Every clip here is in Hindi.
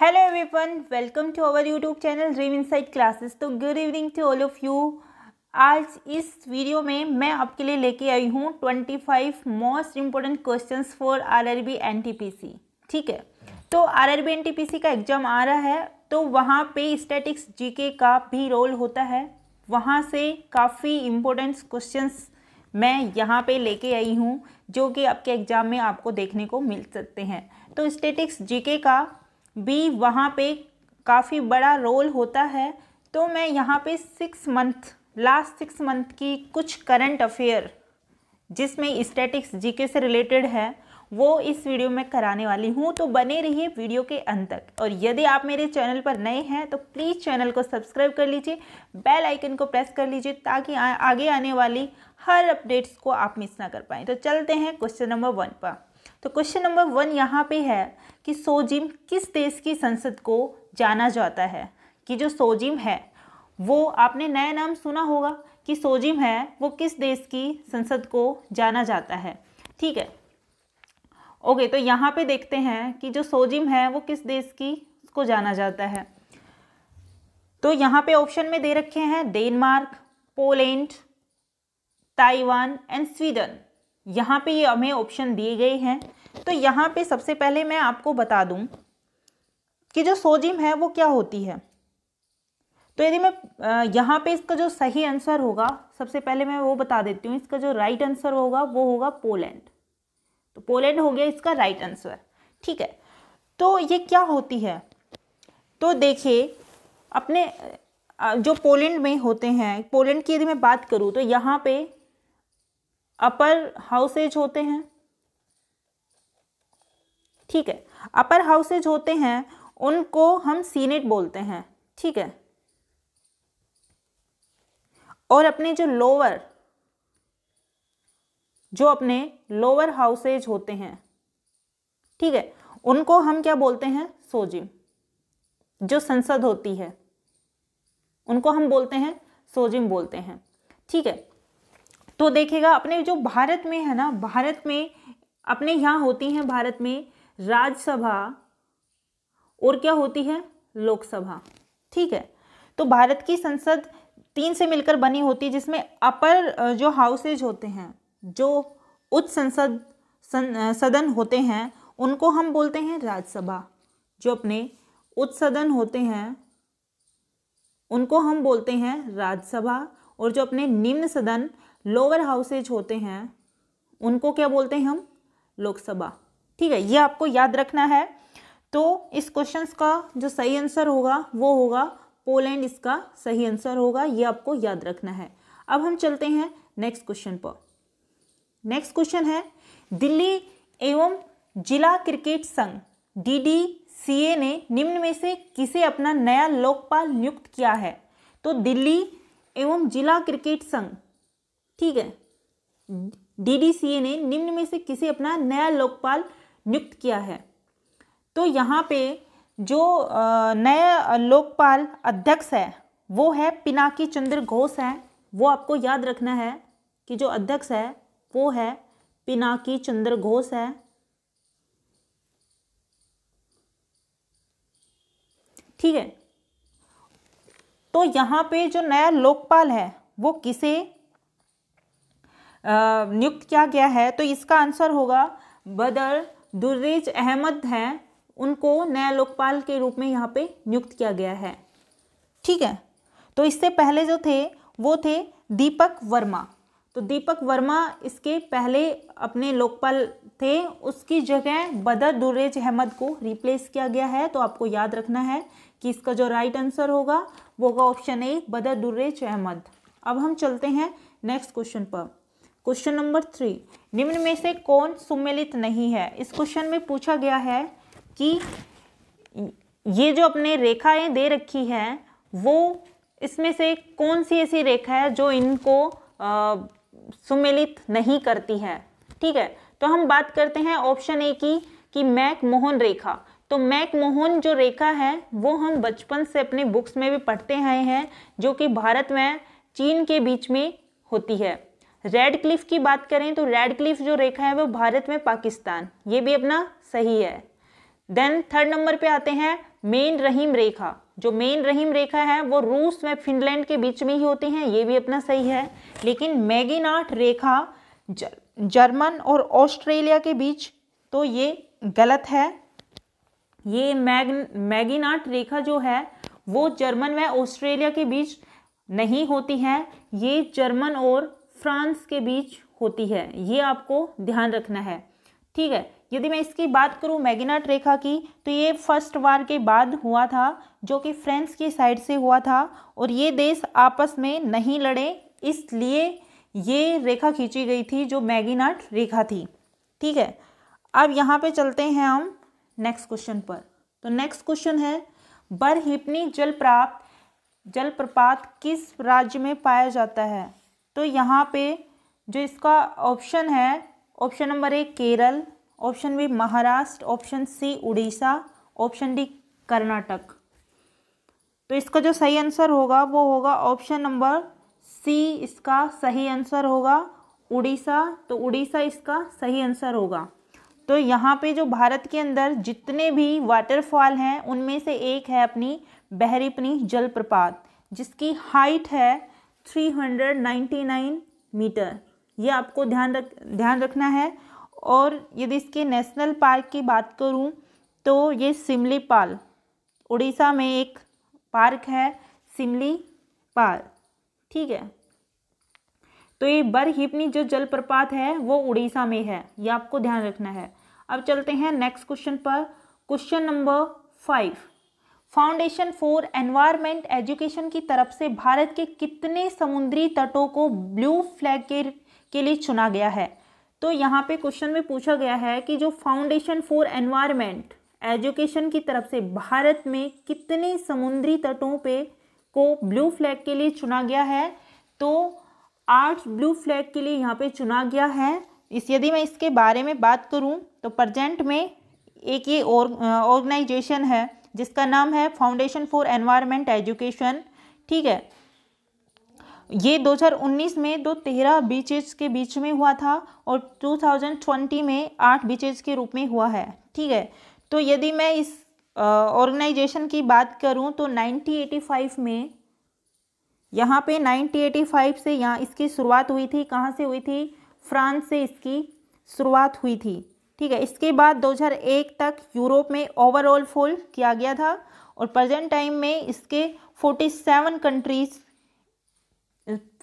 hello everyone welcome to our YouTube channel dream inside classes तो good evening to all of you आज इस वीडियो में मैं आपके लिए लेके आई हूँ 25 most important questions for RRB NTPC ठीक है तो आरआरबी एनटीपीसी का एग्जाम आ रहा है तो वहाँ पे स्टैटिक्स जीके का भी रोल होता है वहाँ से काफ़ी इम्पोर्टेंट क्वेश्चन मैं यहाँ पे लेके आई हूँ जो कि आपके एग्ज़ाम में आपको देखने को मिल सकते हैं तो स्टेटिक्स जीके का भी वहाँ पे काफ़ी बड़ा रोल होता है तो मैं यहाँ पे six month last six month की कुछ करंट अफेयर जिसमें स्टैटिक्स जीके से रिलेटेड है वो इस वीडियो में कराने वाली हूँ तो बने रहिए वीडियो के अंत तक और यदि आप मेरे चैनल पर नए हैं तो प्लीज़ चैनल को सब्सक्राइब कर लीजिए बेल आइकन को प्रेस कर लीजिए ताकि आगे आने वाली हर अपडेट्स को आप मिस ना कर पाएँ तो चलते हैं क्वेश्चन नंबर वन पर तो क्वेश्चन नंबर वन यहाँ पे है कि सोजिम किस देश की संसद को जाना जाता है कि जो सोजिम है वो आपने नया नाम सुना होगा कि सोजिम है वो किस देश की संसद को जाना जाता है ठीक है ओके तो यहाँ पे देखते हैं कि जो सोजिम है वो किस देश की को जाना जाता है तो यहाँ पे ऑप्शन में दे रखे हैं Denmark Poland Taiwan and Sweden यहाँ पे ये हमें ऑप्शन दिए गए हैं तो यहाँ पे सबसे पहले मैं आपको बता दूँ कि जो सोजिम है वो क्या होती है तो यदि मैं यहाँ पे इसका जो सही आंसर होगा सबसे पहले मैं वो बता देती हूँ इसका जो राइट आंसर होगा वो होगा पोलैंड तो पोलैंड हो गया इसका राइट आंसर ठीक है तो ये क्या होती है तो देखिए अपने जो पोलैंड में होते हैं पोलैंड की यदि मैं बात करूँ तो यहाँ पे अपर हाउसेज होते हैं ठीक है अपर हाउसेज होते हैं उनको हम सीनेट बोलते हैं ठीक है और अपने जो लोअर जो अपने लोअर हाउसेज होते हैं ठीक है उनको हम क्या बोलते हैं सोजिम जो संसद होती है उनको हम बोलते हैं सोजिम बोलते हैं ठीक है तो देखेगा अपने जो भारत में है ना भारत में अपने यहाँ होती हैं भारत में राज्यसभा और क्या होती है लोकसभा ठीक है तो भारत की संसद तीन से मिलकर बनी होती है जिसमें अपर जो हाउसेज होते हैं जो उच्च संसद सन, सदन होते हैं उनको हम बोलते हैं राज्यसभा जो अपने उच्च सदन होते हैं उनको हम बोलते हैं राज्यसभा और जो अपने निम्न सदन लोअर हाउसेज होते हैं उनको क्या बोलते हैं हम लोकसभा ठीक है ये आपको याद रखना है तो इस क्वेश्चन का जो सही आंसर होगा वो होगा पोलैंड इसका सही आंसर होगा ये आपको याद रखना है अब हम चलते हैं नेक्स्ट क्वेश्चन पर नेक्स्ट क्वेश्चन है दिल्ली एवं जिला क्रिकेट संघ डी डी सी ए ने निम्न में से किसे अपना नया लोकपाल नियुक्त किया है तो दिल्ली एवं जिला क्रिकेट संघ ठीक है डीडीसीए ने निम्न में से किसे अपना नया लोकपाल नियुक्त किया है तो यहाँ पे जो नया लोकपाल अध्यक्ष है वो है पिनाकी चंद्र घोष है वो आपको याद रखना है कि जो अध्यक्ष है वो है पिनाकी चंद्र घोष है ठीक है तो यहाँ पे जो नया लोकपाल है वो किसे नियुक्त किया गया है तो इसका आंसर होगा बदर दुर्रेज अहमद हैं उनको नया लोकपाल के रूप में यहाँ पे नियुक्त किया गया है ठीक है तो इससे पहले जो थे वो थे दीपक वर्मा तो दीपक वर्मा इसके पहले अपने लोकपाल थे उसकी जगह बदर दुर्रेज अहमद को रिप्लेस किया गया है तो आपको याद रखना है कि इसका जो राइट आंसर होगा वो होगा ऑप्शन ए बदर दुर्रेज अहमद अब हम चलते हैं नेक्स्ट क्वेश्चन पर क्वेश्चन नंबर थ्री निम्न में से कौन सुमेलित नहीं है इस क्वेश्चन में पूछा गया है कि ये जो अपने रेखाएं दे रखी हैं वो इसमें से कौन सी ऐसी रेखा है जो इनको आ, सुमेलित नहीं करती है ठीक है तो हम बात करते हैं ऑप्शन ए की कि मैक मोहन रेखा तो मैक मोहन जो रेखा है वो हम बचपन से अपने बुक्स में भी पढ़ते आए हैं जो कि भारत में चीन के बीच में होती है रेड क्लिफ की बात करें तो रेड क्लिफ जो रेखा है वो भारत में पाकिस्तान ये भी अपना सही है देन थर्ड नंबर पे आते हैं मेन रहीम रेखा जो मेन रहीम रेखा है वो रूस में फिनलैंड के बीच में ही होती हैं ये भी अपना सही है लेकिन मैगिनाट रेखा जर्मन और ऑस्ट्रेलिया के बीच तो ये गलत है ये मैग मैगिनाट रेखा जो है वो जर्मन व ऑस्ट्रेलिया के बीच नहीं होती है ये जर्मन और फ्रांस के बीच होती है ये आपको ध्यान रखना है ठीक है यदि मैं इसकी बात करूँ मैगिनाट रेखा की तो ये फर्स्ट वार के बाद हुआ था जो कि फ्रांस की साइड से हुआ था और ये देश आपस में नहीं लड़े इसलिए ये रेखा खींची गई थी जो मैगिनाट रेखा थी ठीक है अब यहाँ पे चलते हैं हम नेक्स्ट क्वेश्चन पर तो नेक्स्ट क्वेश्चन है बरहिपनी जल प्राप्त जलप्रपात किस राज्य में पाया जाता है तो यहाँ पे जो इसका ऑप्शन है option number A Kerala option B Maharashtra option C Orissa option D Karnataka तो इसका जो सही आंसर होगा वो होगा ऑप्शन नंबर सी इसका सही आंसर होगा उड़ीसा तो उड़ीसा इसका सही आंसर होगा तो यहाँ पे जो भारत के अंदर जितने भी वाटरफॉल हैं उनमें से एक है अपनी बहरीपनी जलप्रपात जिसकी हाइट है 399 मीटर ये आपको ध्यान रख ध्यान रखना है और यदि इसके नेशनल पार्क की बात करूं तो ये सिमली पाल उड़ीसा में एक पार्क है सिमली पाल ठीक है तो ये बरहिपनी जो जलप्रपात है वो उड़ीसा में है ये आपको ध्यान रखना है अब चलते हैं नेक्स्ट क्वेश्चन पर question number five foundation for environment education की तरफ से भारत के कितने समुद्री तटों को ब्लू फ्लैग के के लिए चुना गया है तो यहाँ पे क्वेश्चन में पूछा गया है कि जो फाउंडेशन फॉर एनवायरमेंट एजुकेशन की तरफ से भारत में कितने समुद्री तटों पे को ब्लू फ्लैग के लिए चुना गया है तो आठ ब्लू फ्लैग के लिए यहाँ पे चुना गया है इस यदि मैं इसके बारे में बात करूँ तो प्रजेंट में एक ये ऑर्गेनाइजेशन और, है जिसका नाम है फाउंडेशन फॉर एनवायरमेंट एजुकेशन ठीक है ये 2019 में दो तेरह बीचेज के बीच में हुआ था और 2020 में आठ बीचेज के रूप में हुआ है ठीक है तो यदि मैं इस ऑर्गेनाइजेशन की बात करूं तो 1985 में यहाँ पे 1985 से यहाँ इसकी शुरुआत हुई थी कहाँ से हुई थी फ्रांस से इसकी शुरुआत हुई थी ठीक है इसके बाद 2001 तक यूरोप में ओवरऑल फुल किया गया था और प्रेजेंट टाइम में इसके 47 कंट्रीज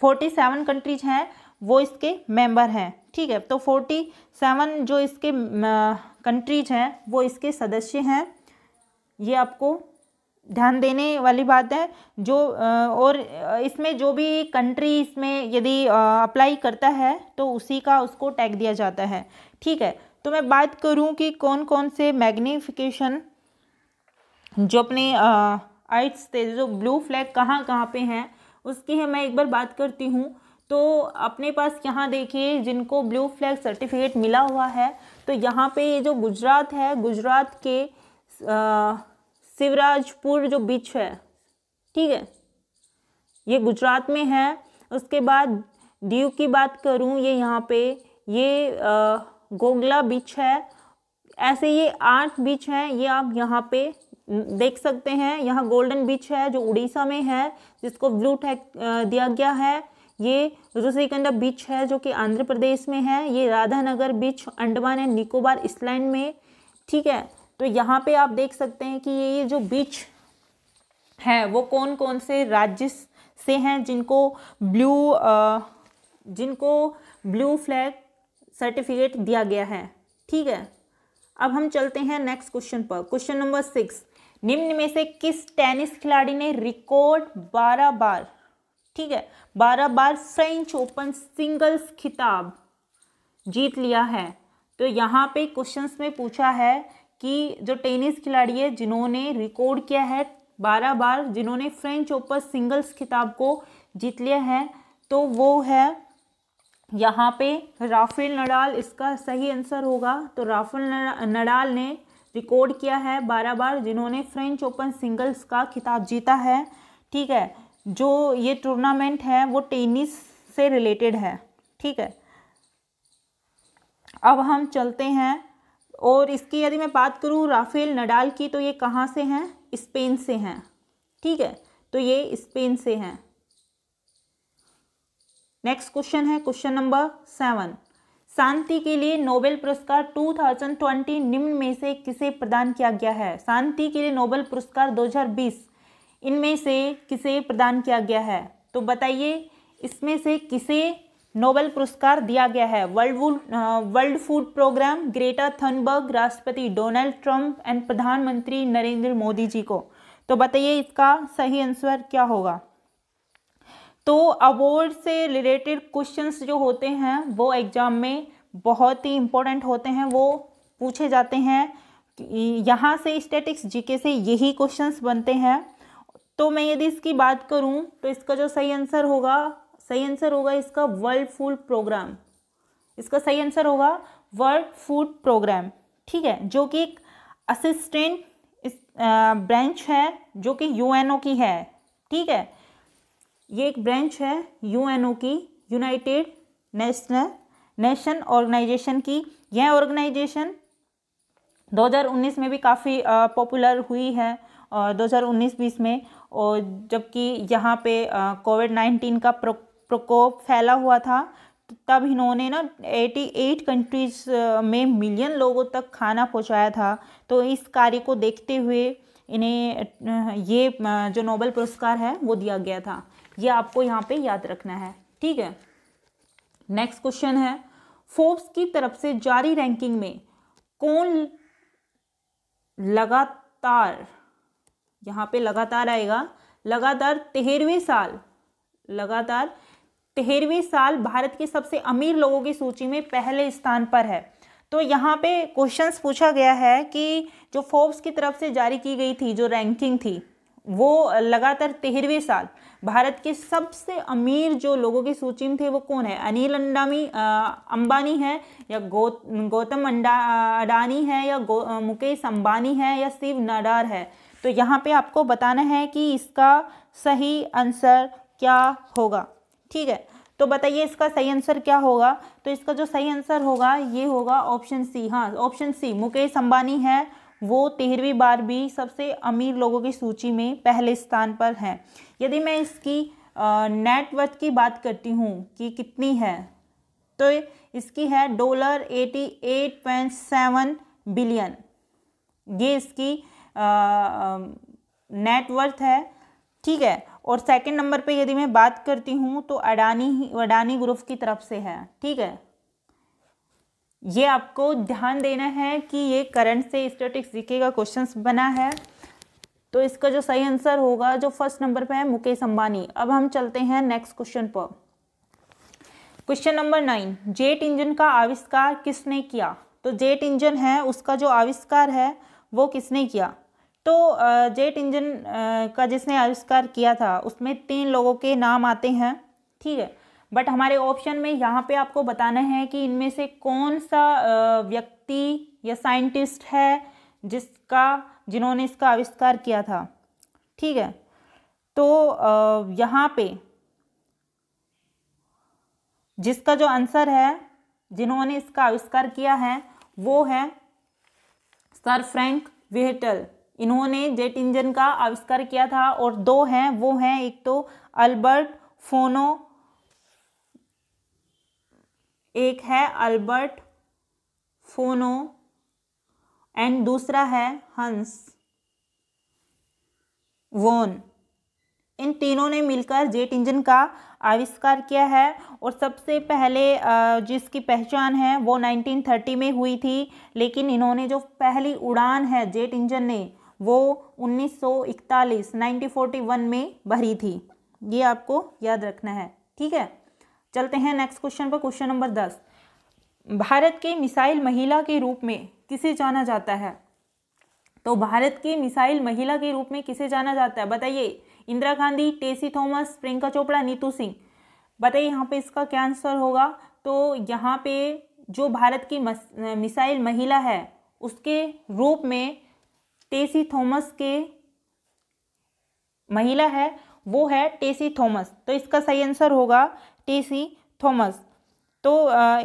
47 कंट्रीज हैं वो इसके मेंबर हैं ठीक है तो 47 जो इसके कंट्रीज हैं वो इसके सदस्य हैं ये आपको ध्यान देने वाली बात है जो और इसमें जो भी कंट्री इसमें यदि अप्लाई करता है तो उसी का उसको टैग दिया जाता है ठीक है तो मैं बात करूं कि कौन कौन से मैग्नीफिकेशन जो अपने आइट्स थे जो ब्लू फ्लैग कहाँ कहाँ पे हैं उसकी है मैं एक बार बात करती हूँ तो अपने पास यहाँ देखिए जिनको ब्लू फ्लैग सर्टिफिकेट मिला हुआ है तो यहाँ पे ये जो गुजरात है गुजरात के शिवराजपुर जो बीच है ठीक है ये गुजरात में है उसके बाद दीव की बात करूँ ये यहाँ पे ये आ, गोगला बीच है ऐसे ये आठ बीच हैं ये आप यहाँ पे देख सकते हैं यहाँ गोल्डन बीच है जो उड़ीसा में है जिसको ब्लू टैग दिया गया है ये रुसिकंडा बीच है जो कि आंध्र प्रदेश में है ये Radhanagar beach Andaman and Nicobar island में ठीक है तो यहाँ पे आप देख सकते हैं कि ये ये जो बीच है वो कौन कौन से राज्य से हैं जिनको ब्लू जिनको ब्लू फ्लैग सर्टिफिकेट दिया गया है ठीक है अब हम चलते हैं नेक्स्ट क्वेश्चन पर क्वेश्चन नंबर सिक्स निम्न में से किस टेनिस खिलाड़ी ने रिकॉर्ड बारह बार ठीक है बारह बार फ्रेंच ओपन सिंगल्स खिताब जीत लिया है तो यहाँ पे क्वेश्चंस में पूछा है कि जो टेनिस खिलाड़ी है जिन्होंने रिकॉर्ड किया है बारह बार जिन्होंने फ्रेंच ओपन सिंगल्स खिताब को जीत लिया है तो वो है यहाँ पे राफेल नडाल इसका सही आंसर होगा तो राफेल नडाल ने रिकॉर्ड किया है बारह बार जिन्होंने फ्रेंच ओपन सिंगल्स का खिताब जीता है ठीक है जो ये टूर्नामेंट है वो टेनिस से रिलेटेड है ठीक है अब हम चलते हैं और इसकी यदि मैं बात करूँ राफेल नडाल की तो ये कहाँ से हैं स्पेन से हैं ठीक है तो ये स्पेन से हैं नेक्स्ट क्वेश्चन है क्वेश्चन नंबर सेवन शांति के लिए नोबेल पुरस्कार 2020 निम्न में से किसे प्रदान किया गया है शांति के लिए नोबेल पुरस्कार 2020 इनमें से किसे प्रदान किया गया है तो बताइए इसमें से किसे नोबेल पुरस्कार दिया गया है world world food programme Greta Thunberg राष्ट्रपति डोनाल्ड ट्रंप एंड प्रधानमंत्री नरेंद्र मोदी जी को तो बताइए इसका सही आंसर क्या होगा तो अवार्ड से रिलेटेड क्वेश्चंस जो होते हैं वो एग्ज़ाम में बहुत ही इम्पोर्टेंट होते हैं वो पूछे जाते हैं यहाँ से स्टेटिक्स जीके से यही क्वेश्चंस बनते हैं तो मैं यदि इसकी बात करूँ तो इसका जो सही आंसर होगा सही आंसर होगा इसका वर्ल्ड फूड प्रोग्राम इसका सही आंसर होगा वर्ल्ड फूड प्रोग्राम ठीक है जो कि एक असिस्टेंट इस ब्रांच है जो कि यूएनओ की है ठीक है ये एक ब्रांच है यूएनओ की यूनाइटेड नेशनल नेशन ऑर्गेनाइजेशन की यह ऑर्गेनाइजेशन 2019 में भी काफ़ी पॉपुलर हुई है और 2019-20 में और जबकि यहाँ पे कोविड नाइन्टीन का प्रकोप फैला हुआ था तब इन्होंने ना 88 कंट्रीज़ में मिलियन लोगों तक खाना पहुँचाया था तो इस कार्य को देखते हुए इन्हें ये जो नोबेल पुरस्कार है वो दिया गया था ये आपको यहाँ पे याद रखना है ठीक है नेक्स्ट क्वेश्चन है फोर्ब्स की तरफ से जारी रैंकिंग में कौन लगातार यहाँ पे लगातार आएगा लगातार तेरहवें साल लगातार तेरहवें साल भारत के सबसे अमीर लोगों की सूची में पहले स्थान पर है तो यहाँ पे क्वेश्चंस पूछा गया है कि जो फोर्ब्स की तरफ से जारी की गई थी जो रैंकिंग थी वो लगातार तेरहवें साल भारत के सबसे अमीर जो लोगों की सूची में थे वो कौन है अनिल अंडामी अंबानी है या गो गौतम अंडा अडानी है या मुकेश अंबानी है या शिव नडार है तो यहाँ पे आपको बताना है कि इसका सही आंसर क्या होगा ठीक है तो बताइए इसका सही आंसर क्या होगा तो इसका जो सही आंसर होगा ये होगा ऑप्शन सी हाँ ऑप्शन सी मुकेश अंबानी है वो तेरहवीं बार भी सबसे अमीर लोगों की सूची में पहले स्थान पर हैं यदि मैं इसकी नेटवर्थ की बात करती हूँ कि कितनी है तो इसकी है dollar eighty eight point seven billion ये इसकी नेटवर्थ है ठीक है और सेकंड नंबर पे यदि मैं बात करती हूँ तो अडानी अडानी ग्रुप की तरफ से है ठीक है ये आपको ध्यान देना है कि ये करंट से स्टेटिक्स जीके का क्वेश्चंस बना है तो इसका जो सही आंसर होगा जो फर्स्ट नंबर पे है मुकेश अंबानी अब हम चलते हैं नेक्स्ट क्वेश्चन पर question number nine jet engine का आविष्कार किसने किया तो जेट इंजन है उसका जो आविष्कार है वो किसने किया तो जेट इंजन का जिसने आविष्कार किया था उसमें तीन लोगों के नाम आते हैं ठीक है बट हमारे ऑप्शन में यहाँ पे आपको बताना है कि इनमें से कौन सा व्यक्ति या साइंटिस्ट है जिसका जिन्होंने इसका आविष्कार किया था ठीक है तो यहाँ पे जिसका जो आंसर है जिन्होंने इसका आविष्कार किया है वो है सर फ्रैंक वेहटल इन्होंने जेट इंजन का आविष्कार किया था और दो हैं वो हैं एक तो अल्बर्ट फोनो एक है अल्बर्ट फोनो एंड दूसरा है हंस वोन इन तीनों ने मिलकर जेट इंजन का आविष्कार किया है और सबसे पहले जिसकी पहचान है वो 1930 में हुई थी लेकिन इन्होंने जो पहली उड़ान है जेट इंजन ने वो 1941 1941 में भरी थी ये आपको याद रखना है ठीक है चलते हैं नेक्स्ट क्वेश्चन पर क्वेश्चन नंबर दस भारत के मिसाइल महिला के रूप में किसे जाना जाता है तो भारत की मिसाइल महिला के रूप में किसे जाना जाता है बताइए इंदिरा गांधी टेसी थॉमस प्रियंका चोपड़ा नीतू सिंह बताइए यहाँ पे इसका क्या आंसर होगा तो यहाँ पे जो भारत की मिसाइल महिला है उसके रूप में टेसी थॉमस के महिला है वो है टेसी थॉमस तो इसका सही आंसर होगा टी सी थॉमस तो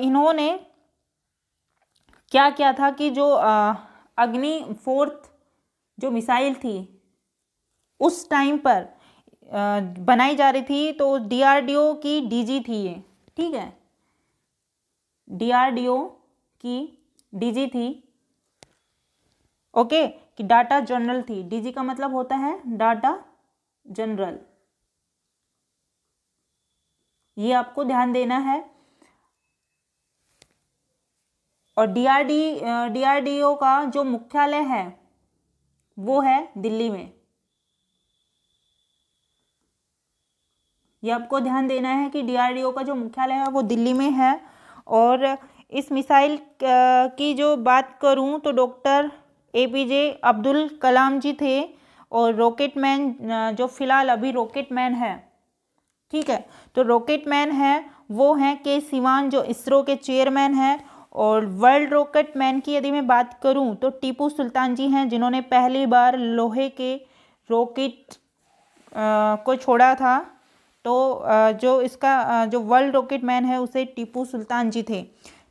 इन्होंने क्या किया था कि जो अग्नि फोर्थ जो मिसाइल थी उस टाइम पर बनाई जा रही थी तो डीआरडीओ की डीजी थी ये ठीक है डीआरडीओ की डीजी थी ओके कि डाटा जनरल थी डीजी का मतलब होता है डाटा जनरल ये आपको ध्यान देना है और डीआरडी डीआरडीओ का जो मुख्यालय है वो है दिल्ली में ये आपको ध्यान देना है कि डीआरडीओ का जो मुख्यालय है वो दिल्ली में है और इस मिसाइल की जो बात करूं तो doctor A P J Abdul Kalam ji थे और रॉकेट मैन जो फ़िलहाल अभी रॉकेट मैन है ठीक है तो रॉकेट मैन है वो हैं के सिवान जो इसरो के चेयरमैन हैं और वर्ल्ड रॉकेट मैन की यदि मैं बात करूं तो टीपू सुल्तान जी हैं जिन्होंने पहली बार लोहे के रॉकेट को छोड़ा था तो आ, जो इसका आ, जो वर्ल्ड रॉकेट मैन है उसे टीपू सुल्तान जी थे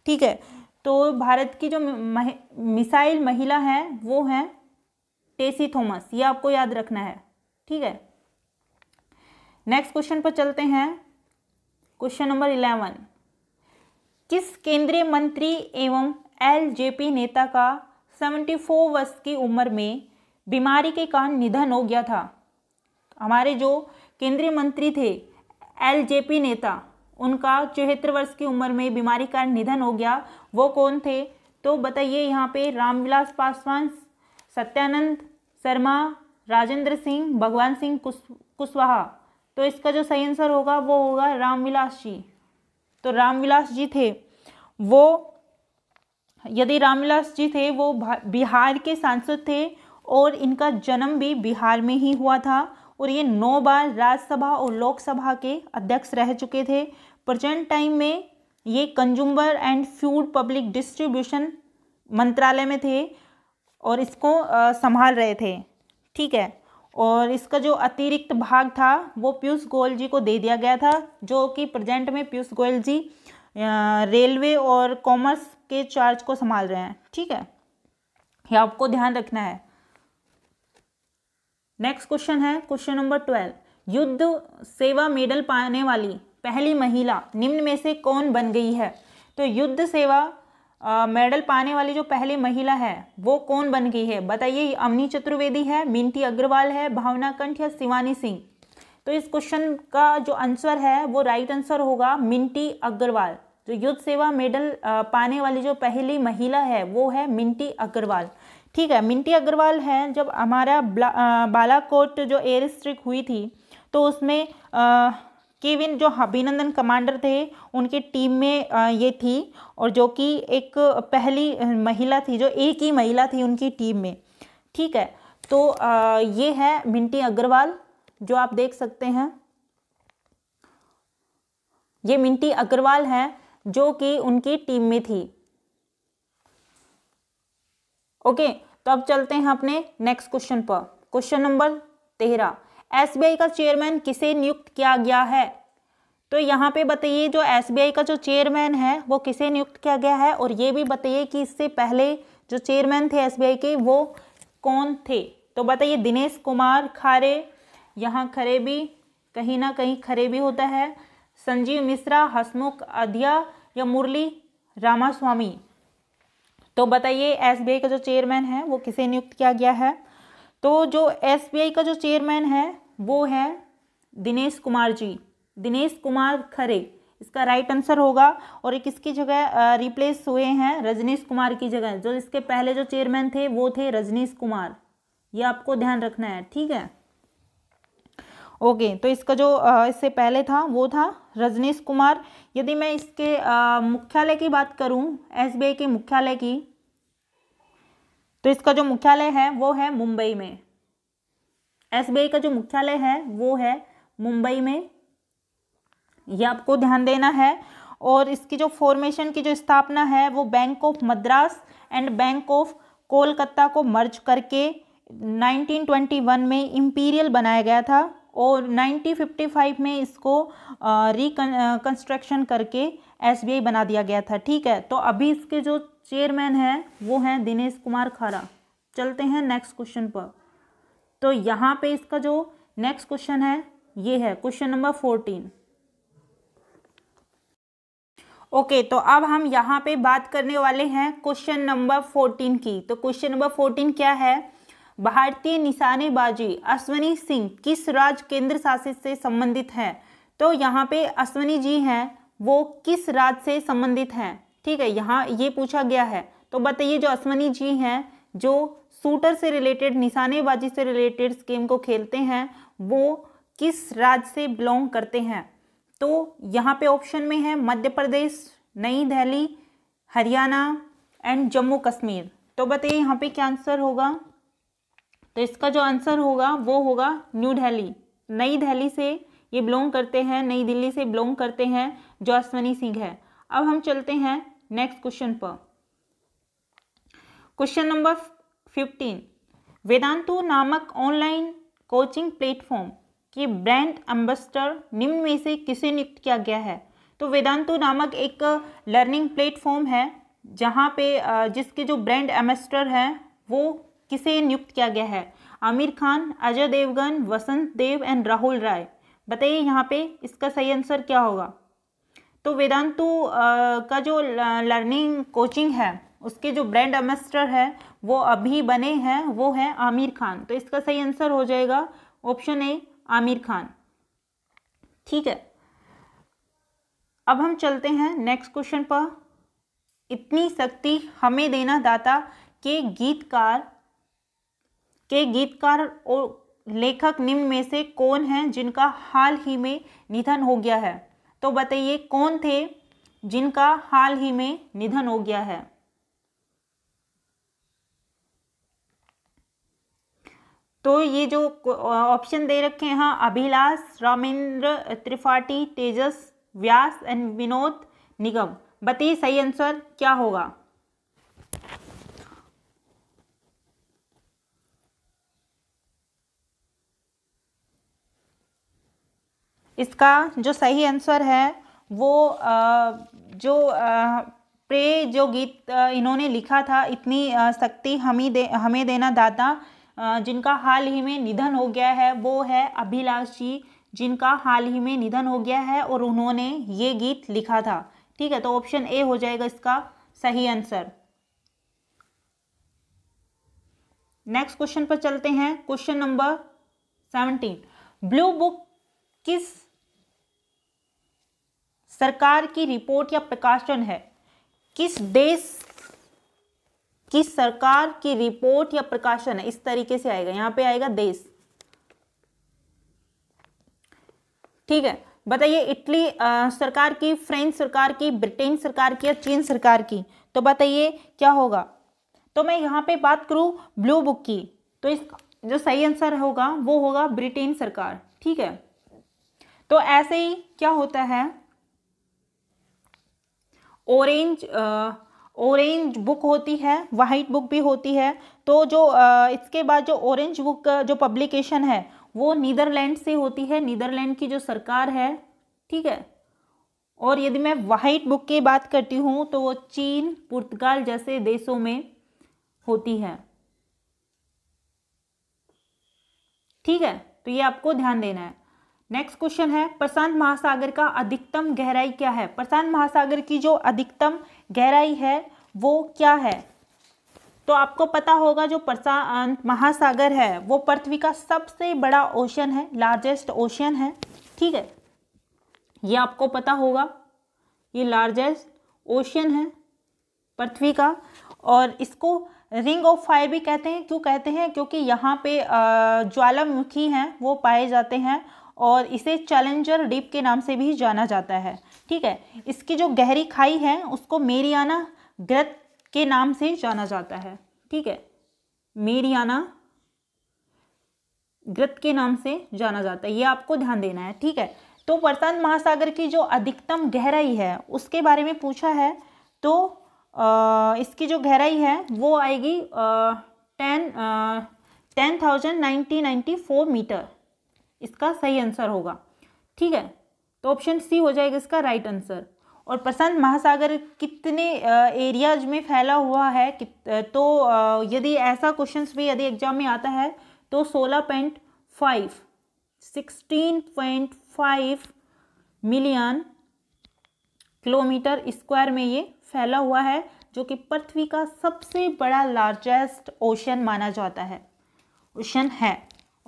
ठीक है तो भारत की जो मह, मिसाइल महिला हैं वो हैं टेसी थॉमस ये आपको याद रखना है ठीक है नेक्स्ट क्वेश्चन पर चलते हैं क्वेश्चन नंबर इलेवन किस केंद्रीय मंत्री एवं एलजेपी नेता का 74 वर्ष की उम्र में बीमारी के कारण निधन हो गया था तो हमारे जो केंद्रीय मंत्री थे एलजेपी नेता उनका चौहत्तर वर्ष की उम्र में बीमारी का निधन हो गया वो कौन थे तो बताइए यहाँ पे रामविलास पासवान सत्यानंद शर्मा राजेंद्र सिंह भगवान सिंह कुश कुशवाहा तो इसका जो सही आंसर होगा वो होगा रामविलास जी तो रामविलास जी थे वो यदि रामविलास जी थे वो बिहार के सांसद थे और इनका जन्म भी बिहार में ही हुआ था और ये नौ बार राज्यसभा और लोकसभा के अध्यक्ष रह चुके थे प्रजेंट टाइम में ये consumer and food public distribution मंत्रालय में थे और इसको आ, संभाल रहे थे ठीक है और इसका जो अतिरिक्त भाग था वो पीयूष गोयल जी को दे दिया गया था जो कि प्रेजेंट में पीयूष गोयल जी रेलवे और कॉमर्स के चार्ज को संभाल रहे हैं ठीक है यह आपको ध्यान रखना है नेक्स्ट क्वेश्चन है क्वेश्चन नंबर ट्वेल्व युद्ध सेवा मेडल पाने वाली पहली महिला निम्न में से कौन बन गई है तो युद्ध सेवा मेडल पाने वाली जो पहली महिला है वो कौन बन गई है बताइए अमनी चतुर्वेदी है मिंटी अग्रवाल है भावना कंठ या शिवानी सिंह तो इस क्वेश्चन का जो आंसर है वो राइट आंसर होगा मिंटी अग्रवाल जो युद्ध सेवा मेडल पाने वाली जो पहली महिला है वो है मिंटी अग्रवाल ठीक है मिंटी अग्रवाल है जब हमारा बालाकोट जो एयर स्ट्रिक हुई थी तो उसमें आ, केविन जो अभिनंदन कमांडर थे उनकी टीम में ये थी और जो कि एक पहली महिला थी जो एक ही महिला थी उनकी टीम में ठीक है तो ये है मिंटी अग्रवाल जो आप देख सकते हैं ये मिंटी अग्रवाल है जो कि उनकी टीम में थी ओके तो अब चलते हैं अपने नेक्स्ट क्वेश्चन पर क्वेश्चन नंबर तेरह एसबीआई का चेयरमैन किसे नियुक्त किया गया है तो यहाँ पे बताइए जो एसबीआई का जो चेयरमैन है वो किसे नियुक्त किया गया है और ये भी बताइए कि इससे पहले जो चेयरमैन थे एसबीआई के वो कौन थे तो बताइए दिनेश कुमार खारे यहाँ खरे भी कहीं ना कहीं खरे भी होता है संजीव मिश्रा हसमुख अध्या या मुरली रामास्वामी तो बताइए एसबीआई का जो चेयरमैन है वो किसे नियुक्त किया गया है तो जो एसबीआई का जो चेयरमैन है वो है दिनेश कुमार जी दिनेश कुमार खरे इसका राइट आंसर होगा और एक किसकी जगह रिप्लेस हुए हैं रजनीश कुमार की जगह जो इसके पहले जो चेयरमैन थे वो थे रजनीश कुमार ये आपको ध्यान रखना है ठीक है ओके तो इसका जो इससे पहले था वो था रजनीश कुमार यदि मैं इसके मुख्यालय की बात करूं एसबीआई के मुख्यालय की तो इसका जो मुख्यालय है वो है मुंबई में एस का जो मुख्यालय है वो है मुंबई में ये आपको ध्यान देना है और इसकी जो फॉर्मेशन की जो स्थापना है वो Bank of Madras and Bank of Kolkata को मर्ज करके 1921 में इम्पीरियल बनाया गया था और 1955 में इसको कंस्ट्रक्शन करके एसबीआई बना दिया गया था ठीक है तो अभी इसके जो चेयरमैन हैं वो हैं दिनेश कुमार खारा चलते हैं नेक्स्ट क्वेश्चन पर तो यहाँ पे इसका जो नेक्स्ट क्वेश्चन है ये है क्वेश्चन नंबर फोर्टीन ओके तो अब हम यहाँ पे बात करने वाले हैं क्वेश्चन नंबर फोर्टीन की तो क्वेश्चन नंबर फोर्टीन क्या है भारतीय निशानेबाजी अश्वनी सिंह किस राज्य केंद्र शासित से संबंधित है तो यहाँ पे अश्वनी जी हैं वो किस राज्य से संबंधित हैं ठीक है यहाँ ये पूछा गया है तो बताइए जो अश्वनी जी हैं जो शूटर से रिलेटेड निशानेबाजी से रिलेटेड गेम को खेलते हैं वो किस राज्य से बिलोंग करते हैं तो यहाँ पे ऑप्शन में है मध्य प्रदेश नई दिल्ली हरियाणा एंड जम्मू कश्मीर तो बताइए यहाँ पे क्या आंसर होगा तो इसका जो आंसर होगा वो होगा न्यू दिल्ली नई दिल्ली से ये बिलोंग करते हैं नई दिल्ली से बिलोंग करते हैं जो अश्वनी सिंह है अब हम चलते हैं नेक्स्ट क्वेश्चन पर क्वेश्चन नंबर फिफ्टीन वेदांतु नामक ऑनलाइन कोचिंग प्लेटफॉर्म के ब्रांड एम्बेसडर निम्न में से किसे नियुक्त किया गया है तो वेदांतु नामक एक लर्निंग प्लेटफॉर्म है जहाँ पे जिसके जो ब्रांड एम्बेसडर हैं वो किसे नियुक्त किया गया है आमिर खान अजय देवगन वसंत देव एंड राहुल राय बताइए यहाँ पे इसका सही आंसर क्या होगा तो वेदांतु का जो लर्निंग कोचिंग है उसके जो ब्रांड एम्बेसडर है वो अभी बने हैं वो है आमिर खान तो इसका सही आंसर हो जाएगा ऑप्शन ए आमिर खान ठीक है अब हम चलते हैं नेक्स्ट क्वेश्चन पर इतनी शक्ति हमें देना दाता के गीतकार के गीतकार और लेखक निम्न में से कौन हैं जिनका हाल ही में निधन हो गया है तो बताइए कौन थे जिनका हाल ही में निधन हो गया है तो ये जो ऑप्शन दे रखे हैं हाँ, अभिलाष रामेंद्र त्रिपाठी तेजस व्यास एंड विनोद निगम बताइए सही आंसर क्या होगा इसका जो सही आंसर है वो जो प्रे जो गीत इन्होंने लिखा था इतनी शक्ति हमी दे हमें देना दाता जिनका हाल ही में निधन हो गया है वो है अभिलाष जी जिनका हाल ही में निधन हो गया है और उन्होंने ये गीत लिखा था ठीक है तो ऑप्शन ए हो जाएगा इसका सही आंसर नेक्स्ट क्वेश्चन पर चलते हैं question number seventeen blue book किस सरकार की रिपोर्ट या प्रकाशन है किस देश की सरकार की रिपोर्ट या प्रकाशन है इस तरीके से आएगा यहां पे आएगा देश ठीक है बताइए इटली सरकार की फ्रेंच सरकार की ब्रिटेन सरकार की या चीन सरकार की तो बताइए क्या होगा तो मैं यहाँ पे बात करूँ ब्लू बुक की तो इस जो सही आंसर होगा वो होगा ब्रिटेन सरकार ठीक है तो ऐसे ही क्या होता है ऑरेंज ऑरेंज बुक होती है वाइट बुक भी होती है तो जो इसके बाद जो ऑरेंज बुक जो पब्लिकेशन है वो नीदरलैंड से होती है नीदरलैंड की जो सरकार है ठीक है और यदि मैं वाइट बुक की बात करती हूँ तो वो चीन पुर्तगाल जैसे देशों में होती है ठीक है तो ये आपको ध्यान देना है नेक्स्ट क्वेश्चन है प्रशांत महासागर का अधिकतम गहराई क्या है प्रशांत महासागर की जो अधिकतम गहराई है वो क्या है तो आपको पता होगा जो प्रशांत महासागर है वो पृथ्वी का सबसे बड़ा ओशन है लार्जेस्ट ओशन है ठीक है ये आपको पता होगा ये लार्जेस्ट ओशन है पृथ्वी का और इसको रिंग ऑफ फायर भी कहते हैं क्यों कहते हैं क्योंकि यहाँ पे ज्वालामुखी हैं वो पाए जाते हैं और इसे चैलेंजर डीप के नाम से भी जाना जाता है ठीक है इसकी जो गहरी खाई है उसको मेरियाना ग्रत के नाम से जाना जाता है ठीक है मेरियाना ग्रत के नाम से जाना जाता है ये आपको ध्यान देना है ठीक है तो प्रशांत महासागर की जो अधिकतम गहराई है उसके बारे में पूछा है तो आ, इसकी जो गहराई है वो आएगी ten ten thousand ninety ninety four metre इसका सही आंसर होगा ठीक है तो ऑप्शन सी हो जाएगा इसका राइट आंसर और प्रशांत महासागर कितने एरियाज में फैला हुआ है तो यदि ऐसा क्वेश्चन भी यदि एग्जाम में आता है तो सोलह point five sixteen point five million kilometre square में ये फैला हुआ है जो कि पृथ्वी का सबसे बड़ा लार्जेस्ट ओशन माना जाता है ओशन है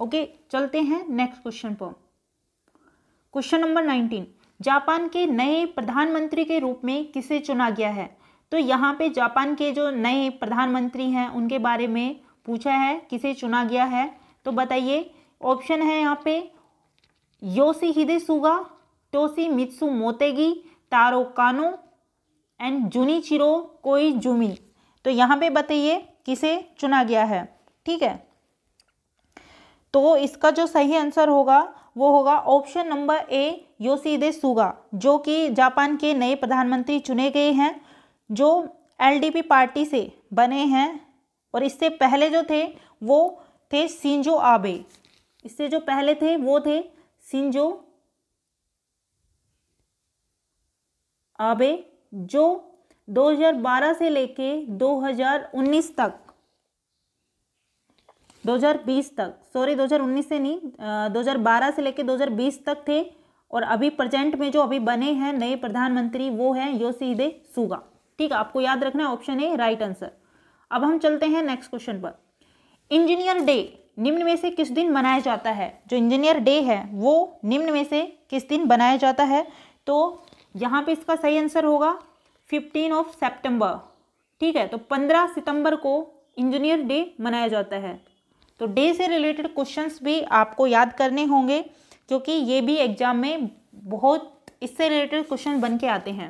ओके चलते हैं नेक्स्ट क्वेश्चन पर क्वेश्चन नंबर नाइनटीन जापान के नए प्रधानमंत्री के रूप में किसे चुना गया है तो यहाँ पे जापान के जो नए प्रधानमंत्री हैं उनके बारे में पूछा है किसे चुना गया है तो बताइए ऑप्शन है यहाँ पे योसी हिदे सुगा टोसी मित्सु मोतेगी तारो कानो एंड जूनी चिरो कोई जूमी तो यहाँ पे बताइए किसे चुना गया है ठीक है तो इसका जो सही आंसर होगा वो होगा ऑप्शन नंबर ए योशीदे सुगा जो कि जापान के नए प्रधानमंत्री चुने गए हैं जो एलडीपी पार्टी से बने हैं और इससे पहले जो थे वो थे सिंजो आबे इससे जो पहले थे वो थे सिंजो आबे जो 2012 से लेके 2019 तक 2020 तक सॉरी 2019 से नहीं 2012 से लेकर 2020 तक थे और अभी प्रेजेंट में जो अभी बने हैं नए प्रधानमंत्री वो हैं योशीदे सुगा ठीक है आपको याद रखना है ऑप्शन ए राइट आंसर अब हम चलते हैं नेक्स्ट क्वेश्चन पर इंजीनियर डे निम्न में से किस दिन मनाया जाता है जो इंजीनियर डे है वो निम्न में से किस दिन मनाया जाता है तो यहाँ पे इसका सही आंसर होगा फिफ्टीन ऑफ सेप्टेम्बर ठीक है तो पंद्रह सितंबर को इंजीनियर डे मनाया जाता है तो डे से रिलेटेड क्वेश्चंस भी आपको याद करने होंगे क्योंकि ये भी एग्जाम में बहुत इससे रिलेटेड क्वेश्चन बन के आते हैं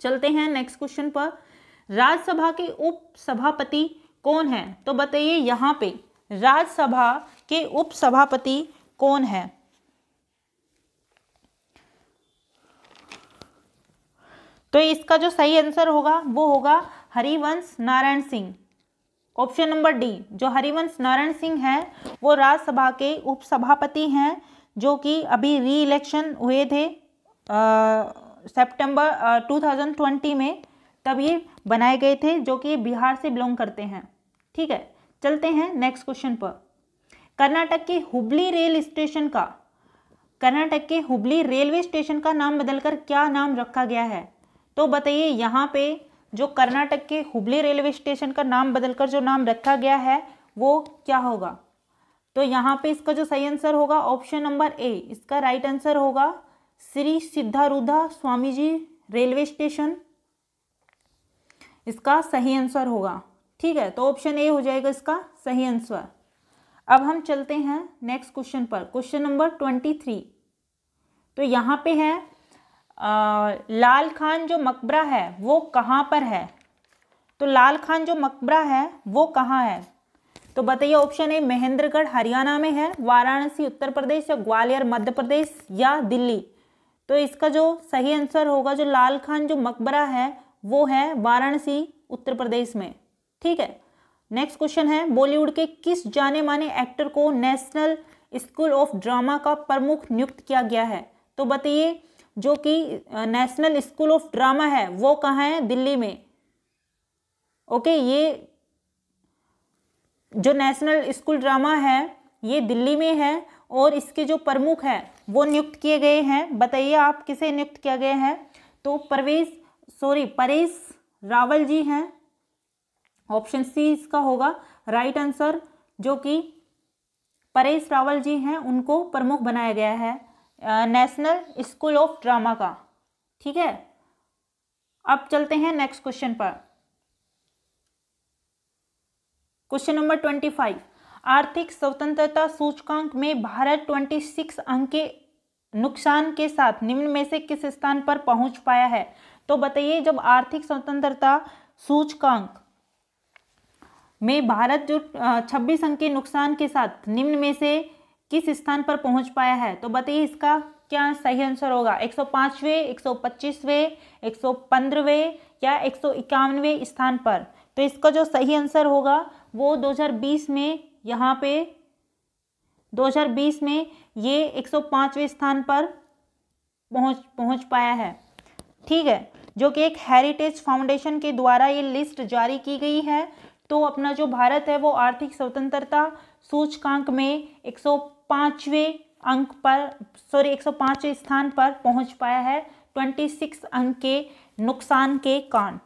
चलते हैं नेक्स्ट क्वेश्चन पर राज्यसभा के उप सभापति कौन है तो बताइए यहाँ पे राज्यसभा के उप सभापति कौन है तो इसका जो सही आंसर होगा वो होगा Harivansh Narayan Singh option number D जो हरिवंश नारायण सिंह हैं वो राज्यसभा के उपसभापति हैं जो कि अभी री इलेक्शन हुए थे सितंबर 2020 में तब ये बनाए गए थे जो कि बिहार से बिलोंग करते हैं ठीक है चलते हैं नेक्स्ट क्वेश्चन पर कर्नाटक के हुबली रेल स्टेशन का कर्नाटक के हुबली रेलवे स्टेशन का नाम बदलकर क्या नाम रखा गया है तो बताइए यहाँ पे जो कर्नाटक के हुबली रेलवे स्टेशन का नाम बदलकर जो नाम रखा गया है वो क्या होगा तो यहाँ पे इसका जो सही आंसर होगा ऑप्शन नंबर ए इसका राइट आंसर होगा श्री सिद्धारूढ़ा स्वामी जी रेलवे स्टेशन इसका सही आंसर होगा ठीक है तो ऑप्शन ए हो जाएगा इसका सही आंसर अब हम चलते हैं नेक्स्ट क्वेश्चन पर क्वेश्चन नंबर ट्वेंटी थ्री तो यहाँ पे है आ, लाल खान जो मकबरा है वो कहाँ पर है तो लाल खान जो मकबरा है वो कहाँ है तो बताइए ऑप्शन ए महेंद्रगढ़ हरियाणा में है वाराणसी उत्तर प्रदेश या ग्वालियर मध्य प्रदेश या दिल्ली तो इसका जो सही आंसर होगा जो लाल खान जो मकबरा है वो है वाराणसी उत्तर प्रदेश में ठीक है नेक्स्ट क्वेश्चन है बॉलीवुड के किस जाने माने एक्टर को नेशनल स्कूल ऑफ ड्रामा का प्रमुख नियुक्त किया गया है तो बताइए जो कि नेशनल स्कूल ऑफ ड्रामा है वो कहाँ है दिल्ली में ओके ये जो नेशनल स्कूल ड्रामा है ये दिल्ली में है और इसके जो प्रमुख हैं वो नियुक्त किए गए हैं बताइए आप किसे नियुक्त किया गया है तो परवेश सॉरी परेश रावल जी हैं ऑप्शन सी इसका होगा राइट आंसर जो कि परेश रावल जी हैं उनको प्रमुख बनाया गया है नेशनल स्कूल ऑफ ड्रामा का ठीक है अब चलते हैं नेक्स्ट क्वेश्चन पर क्वेश्चन नंबर ट्वेंटी फाइव आर्थिक स्वतंत्रता सूचकांक में भारत ट्वेंटी सिक्स अंक के नुकसान के साथ निम्न में से किस स्थान पर पहुंच पाया है तो बताइए जब आर्थिक स्वतंत्रता सूचकांक में भारत जो छब्बीस अंक के नुकसान के साथ निम्न में से किस स्थान पर पहुंच पाया है तो बताइए इसका क्या सही आंसर होगा 105वें 125वें 115वें या एक स्थान पर तो इसका जो सही आंसर होगा वो 2020 में यहाँ पे 2020 में ये 105वें स्थान पर पहुंच पहुंच पाया है ठीक है जो कि एक हेरिटेज फाउंडेशन के द्वारा ये लिस्ट जारी की गई है तो अपना जो भारत है वो आर्थिक स्वतंत्रता सूचकांक में एक पाँचवें अंक पर सॉरी एक सौ पाँचवें स्थान पर पहुंच पाया है ट्वेंटी सिक्स अंक के नुकसान के कारण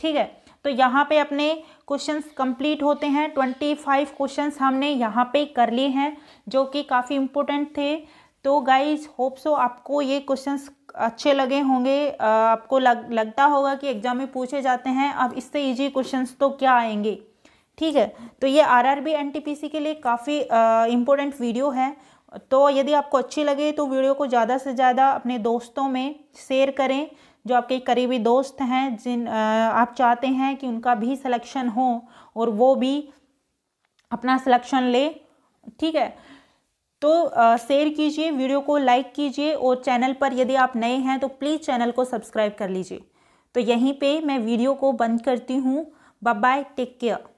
ठीक है तो यहाँ पे अपने क्वेश्चंस कंप्लीट होते हैं ट्वेंटी फाइव क्वेश्चंस हमने यहाँ पे कर लिए हैं जो कि काफ़ी इम्पोर्टेंट थे तो गाइज होप सो आपको ये क्वेश्चंस अच्छे लगे होंगे आपको लग, लगता होगा कि एग्जाम में पूछे जाते हैं अब इससे इजी क्वेश्चंस तो क्या आएंगे ठीक है तो ये आरआरबी एनटीपीसी के लिए काफ़ी इम्पोर्टेंट वीडियो है तो यदि आपको अच्छी लगे तो वीडियो को ज़्यादा से ज़्यादा अपने दोस्तों में शेयर करें जो आपके करीबी दोस्त हैं जिन आप चाहते हैं कि उनका भी सिलेक्शन हो और वो भी अपना सिलेक्शन ले ठीक है तो शेयर कीजिए वीडियो को लाइक कीजिए और चैनल पर यदि आप नए हैं तो प्लीज़ चैनल को सब्सक्राइब कर लीजिए तो यहीं पे मैं वीडियो को बंद करती हूँ बाय बाय टेक केयर